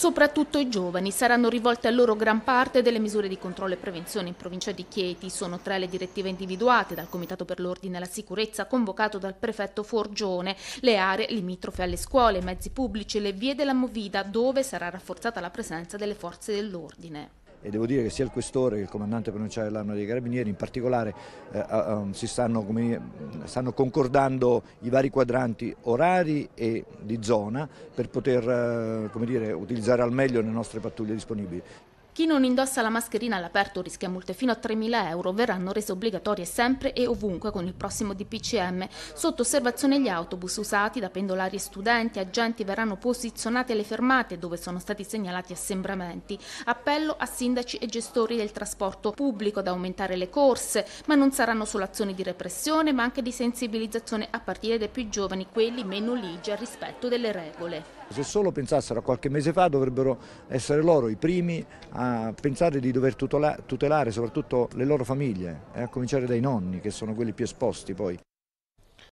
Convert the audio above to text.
Soprattutto i giovani saranno rivolte a loro gran parte delle misure di controllo e prevenzione in provincia di Chieti. Sono tre le direttive individuate dal Comitato per l'Ordine e la Sicurezza convocato dal prefetto Forgione, le aree limitrofe alle scuole, i mezzi pubblici e le vie della Movida dove sarà rafforzata la presenza delle forze dell'ordine e devo dire che sia il questore che il comandante provinciale dell'arma dei carabinieri in particolare eh, um, si stanno, come, stanno, concordando i vari quadranti orari e di zona per poter eh, dire, utilizzare al meglio le nostre pattuglie disponibili. Chi non indossa la mascherina all'aperto rischia multe fino a 3.000 euro, verranno rese obbligatorie sempre e ovunque con il prossimo DPCM. Sotto osservazione gli autobus usati da pendolari e studenti, agenti verranno posizionati alle fermate dove sono stati segnalati assembramenti. Appello a sindaci e gestori del trasporto pubblico ad aumentare le corse, ma non saranno solo azioni di repressione ma anche di sensibilizzazione a partire dai più giovani, quelli meno ligi al rispetto delle regole. Se solo pensassero a qualche mese fa dovrebbero essere loro i primi a pensare di dover tutelare soprattutto le loro famiglie, eh, a cominciare dai nonni che sono quelli più esposti poi.